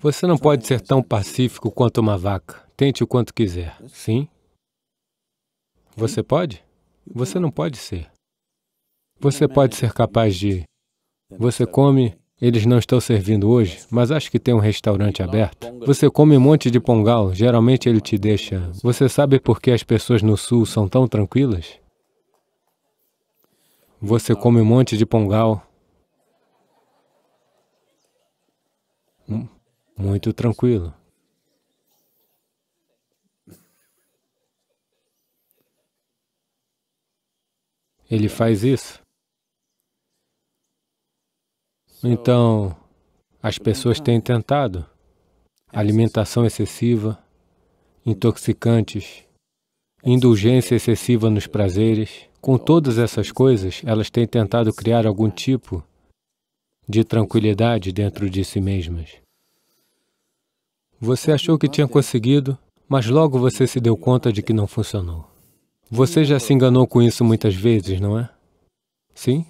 Você não pode ser tão pacífico quanto uma vaca. Tente o quanto quiser. Sim? Você pode? Você não pode ser. Você pode ser capaz de... Você come, eles não estão servindo hoje, mas acho que tem um restaurante aberto. Você come um monte de pongal, geralmente ele te deixa. Você sabe por que as pessoas no sul são tão tranquilas? Você come um monte de pongal, muito tranquilo. Ele faz isso. Então, as pessoas têm tentado alimentação excessiva, intoxicantes, indulgência excessiva nos prazeres. Com todas essas coisas, elas têm tentado criar algum tipo de tranquilidade dentro de si mesmas. Você achou que tinha conseguido, mas logo você se deu conta de que não funcionou. Você já se enganou com isso muitas vezes, não é? Sim?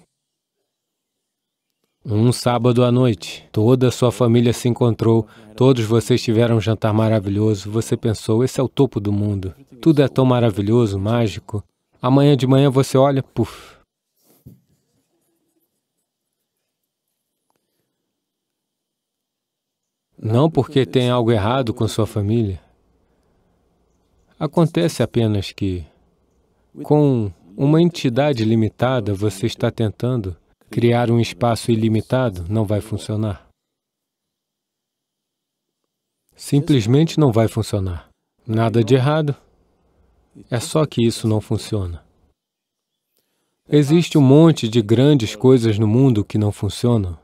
Um sábado à noite, toda a sua família se encontrou, todos vocês tiveram um jantar maravilhoso, você pensou, esse é o topo do mundo, tudo é tão maravilhoso, mágico. Amanhã de manhã você olha, puf, Não porque tem algo errado com sua família. Acontece apenas que, com uma entidade limitada, você está tentando criar um espaço ilimitado, não vai funcionar. Simplesmente não vai funcionar. Nada de errado, é só que isso não funciona. Existe um monte de grandes coisas no mundo que não funcionam.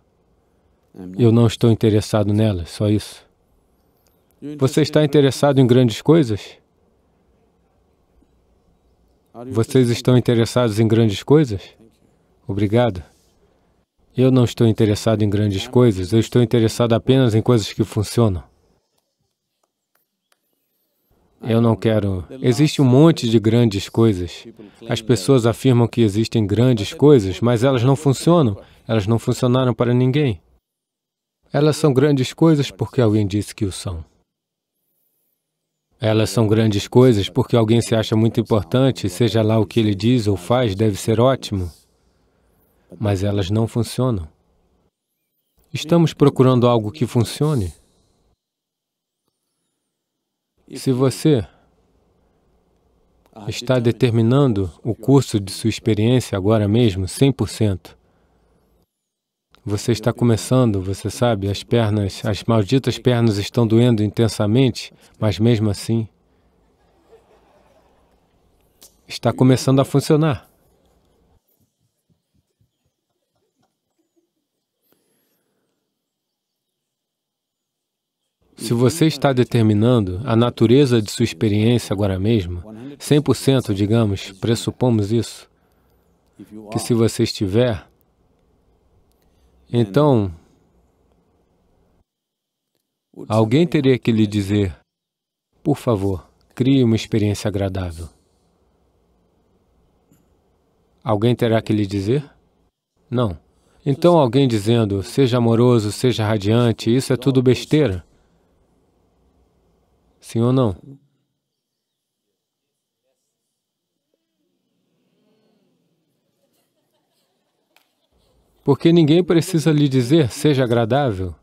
É eu não estou interessado nela, só isso. Você está interessado em grandes coisas? Vocês estão interessados em grandes coisas? Obrigado. Eu não estou interessado em grandes coisas, eu estou interessado apenas em coisas que funcionam. Eu não quero. Existe um monte de grandes coisas. As pessoas afirmam que existem grandes coisas, mas elas não funcionam. Elas não funcionaram para ninguém. Elas são grandes coisas porque alguém disse que o são. Elas são grandes coisas porque alguém se acha muito importante, seja lá o que ele diz ou faz, deve ser ótimo. Mas elas não funcionam. Estamos procurando algo que funcione. Se você está determinando o curso de sua experiência agora mesmo, 100%, você está começando, você sabe, as pernas, as malditas pernas estão doendo intensamente, mas mesmo assim, está começando a funcionar. Se você está determinando a natureza de sua experiência agora mesmo, 100%, digamos, pressupomos isso, que se você estiver então, alguém teria que lhe dizer, por favor, crie uma experiência agradável. Alguém terá que lhe dizer? Não. Então alguém dizendo, seja amoroso, seja radiante, isso é tudo besteira. Sim ou não? Porque ninguém precisa lhe dizer, seja agradável.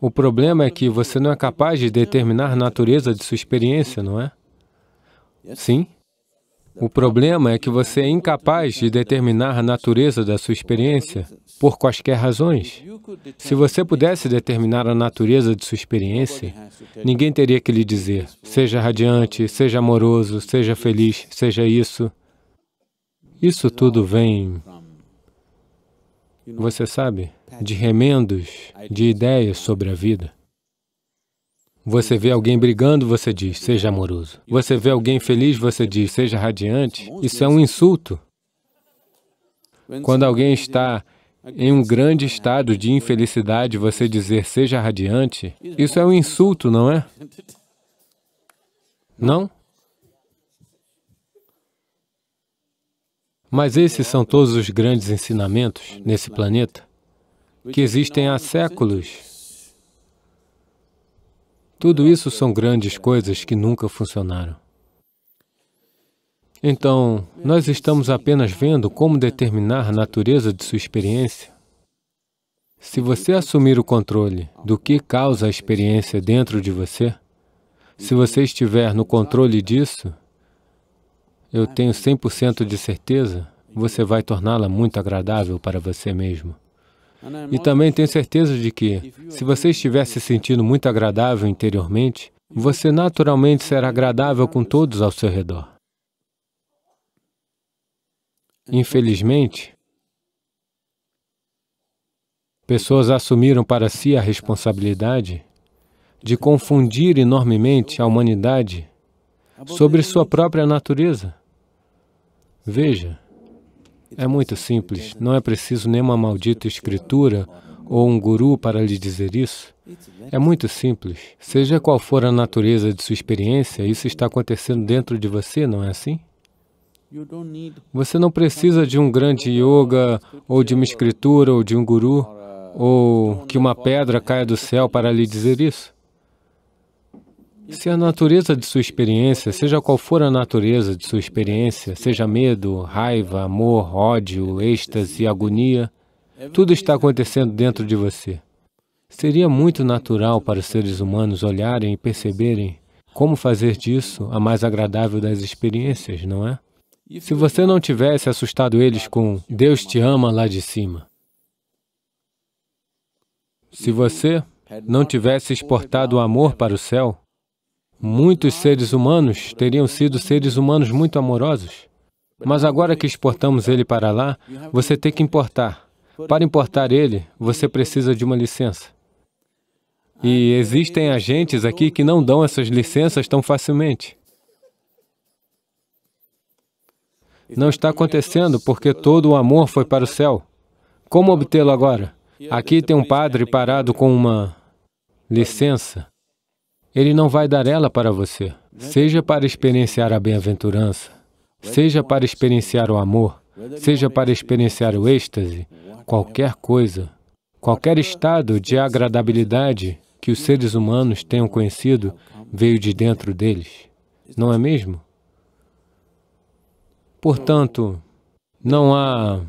O problema é que você não é capaz de determinar a natureza de sua experiência, não é? Sim. O problema é que você é incapaz de determinar a natureza da sua experiência, por quaisquer razões. Se você pudesse determinar a natureza de sua experiência, ninguém teria que lhe dizer, seja radiante, seja amoroso, seja feliz, seja isso. Isso tudo vem você sabe, de remendos, de ideias sobre a vida. Você vê alguém brigando, você diz, seja amoroso. Você vê alguém feliz, você diz, seja radiante. Isso é um insulto. Quando alguém está em um grande estado de infelicidade, você dizer, seja radiante, isso é um insulto, não é? Não? Mas esses são todos os grandes ensinamentos nesse planeta que existem há séculos. Tudo isso são grandes coisas que nunca funcionaram. Então, nós estamos apenas vendo como determinar a natureza de sua experiência. Se você assumir o controle do que causa a experiência dentro de você, se você estiver no controle disso, eu tenho 100% de certeza, você vai torná-la muito agradável para você mesmo. E também tenho certeza de que, se você estiver se sentindo muito agradável interiormente, você naturalmente será agradável com todos ao seu redor. Infelizmente, pessoas assumiram para si a responsabilidade de confundir enormemente a humanidade sobre sua própria natureza. Veja, é muito simples, não é preciso nenhuma maldita escritura ou um guru para lhe dizer isso. É muito simples. Seja qual for a natureza de sua experiência, isso está acontecendo dentro de você, não é assim? Você não precisa de um grande yoga, ou de uma escritura, ou de um guru, ou que uma pedra caia do céu para lhe dizer isso. Se a natureza de sua experiência, seja qual for a natureza de sua experiência, seja medo, raiva, amor, ódio, êxtase, agonia, tudo está acontecendo dentro de você. Seria muito natural para os seres humanos olharem e perceberem como fazer disso a mais agradável das experiências, não é? Se você não tivesse assustado eles com Deus te ama lá de cima, se você não tivesse exportado o amor para o céu, muitos seres humanos teriam sido seres humanos muito amorosos. Mas agora que exportamos ele para lá, você tem que importar. Para importar ele, você precisa de uma licença. E existem agentes aqui que não dão essas licenças tão facilmente. Não está acontecendo porque todo o amor foi para o céu. Como obtê-lo agora? Aqui tem um padre parado com uma licença ele não vai dar ela para você, seja para experienciar a bem-aventurança, seja para experienciar o amor, seja para experienciar o êxtase, qualquer coisa, qualquer estado de agradabilidade que os seres humanos tenham conhecido veio de dentro deles, não é mesmo? Portanto, não há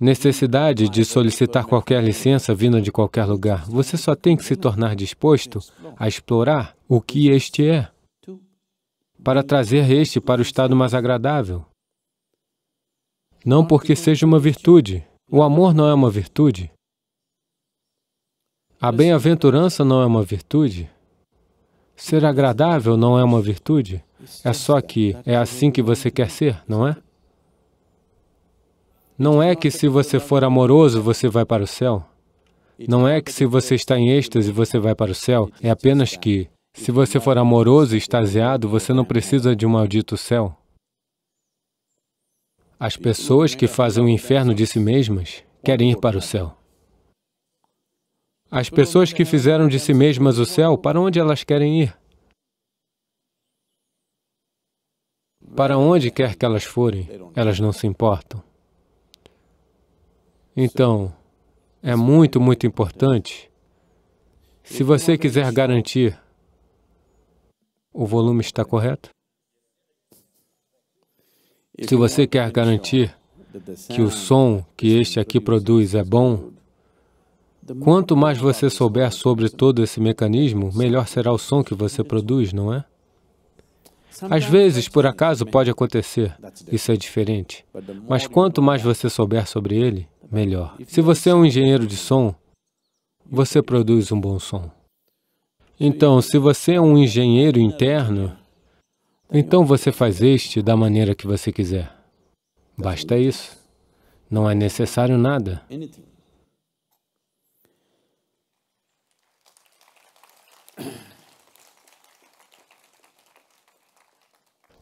necessidade de solicitar qualquer licença vinda de qualquer lugar. Você só tem que se tornar disposto a explorar o que este é, para trazer este para o estado mais agradável. Não porque seja uma virtude. O amor não é uma virtude. A bem-aventurança não é uma virtude. Ser agradável não é uma virtude. É só que é assim que você quer ser, não é? Não é que se você for amoroso, você vai para o céu. Não é que se você está em êxtase, você vai para o céu. É apenas que, se você for amoroso e extasiado, você não precisa de um maldito céu. As pessoas que fazem o inferno de si mesmas querem ir para o céu. As pessoas que fizeram de si mesmas o céu, para onde elas querem ir? Para onde quer que elas forem, elas não se importam. Então, é muito, muito importante. Se você quiser garantir, o volume está correto? Se você quer garantir que o som que este aqui produz é bom, quanto mais você souber sobre todo esse mecanismo, melhor será o som que você produz, não é? Às vezes, por acaso, pode acontecer. Isso é diferente. Mas quanto mais você souber sobre ele, melhor. Se você é um engenheiro de som, você produz um bom som. Então, se você é um engenheiro interno, então você faz este da maneira que você quiser. Basta isso. Não é necessário nada.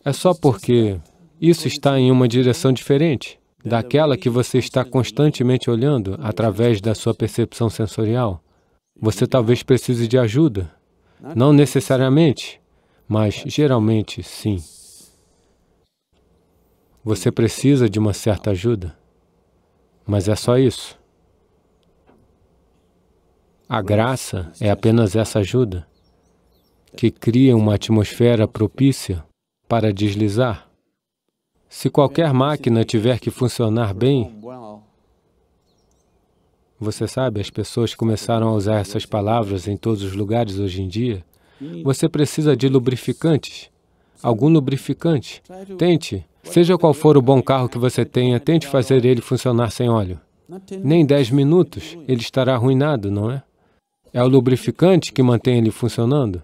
É só porque isso está em uma direção diferente daquela que você está constantemente olhando através da sua percepção sensorial. Você talvez precise de ajuda. Não necessariamente, mas geralmente sim. Você precisa de uma certa ajuda, mas é só isso. A graça é apenas essa ajuda que cria uma atmosfera propícia para deslizar. Se qualquer máquina tiver que funcionar bem, você sabe, as pessoas começaram a usar essas palavras em todos os lugares hoje em dia. Você precisa de lubrificantes, algum lubrificante. Tente, seja qual for o bom carro que você tenha, tente fazer ele funcionar sem óleo. Nem 10 minutos, ele estará arruinado, não é? É o lubrificante que mantém ele funcionando.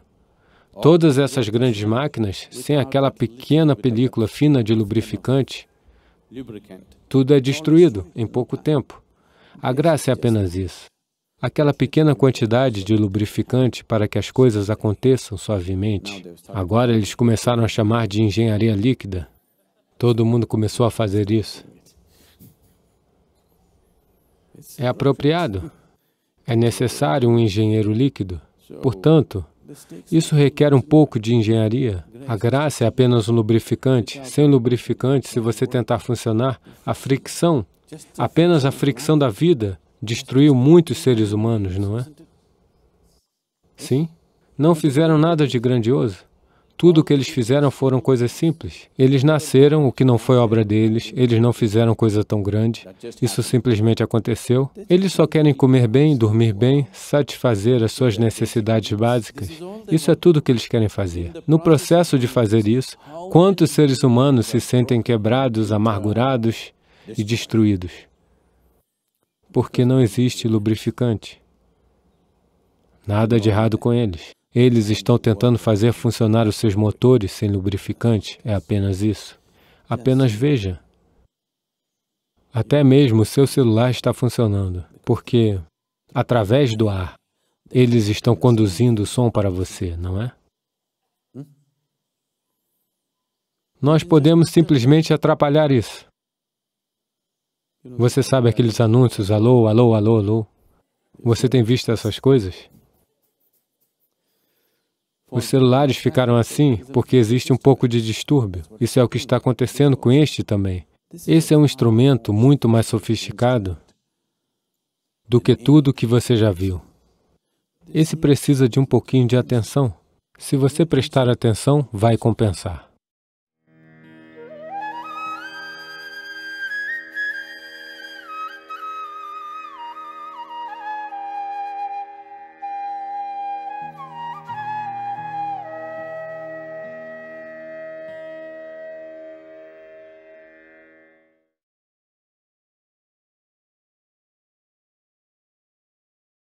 Todas essas grandes máquinas, sem aquela pequena película fina de lubrificante, tudo é destruído em pouco tempo. A graça é apenas isso. Aquela pequena quantidade de lubrificante para que as coisas aconteçam suavemente. Agora eles começaram a chamar de engenharia líquida. Todo mundo começou a fazer isso. É apropriado. É necessário um engenheiro líquido. Portanto, isso requer um pouco de engenharia. A graça é apenas um lubrificante. Sem lubrificante, se você tentar funcionar, a fricção, apenas a fricção da vida, destruiu muitos seres humanos, não é? Sim? Não fizeram nada de grandioso. Tudo o que eles fizeram foram coisas simples. Eles nasceram, o que não foi obra deles, eles não fizeram coisa tão grande, isso simplesmente aconteceu. Eles só querem comer bem, dormir bem, satisfazer as suas necessidades básicas. Isso é tudo o que eles querem fazer. No processo de fazer isso, quantos seres humanos se sentem quebrados, amargurados e destruídos? Porque não existe lubrificante. Nada de errado com eles. Eles estão tentando fazer funcionar os seus motores sem lubrificante, é apenas isso. Apenas veja. Até mesmo o seu celular está funcionando, porque, através do ar, eles estão conduzindo o som para você, não é? Nós podemos simplesmente atrapalhar isso. Você sabe aqueles anúncios, alô, alô, alô, alô? Você tem visto essas coisas? Os celulares ficaram assim porque existe um pouco de distúrbio. Isso é o que está acontecendo com este também. Esse é um instrumento muito mais sofisticado do que tudo que você já viu. Esse precisa de um pouquinho de atenção. Se você prestar atenção, vai compensar.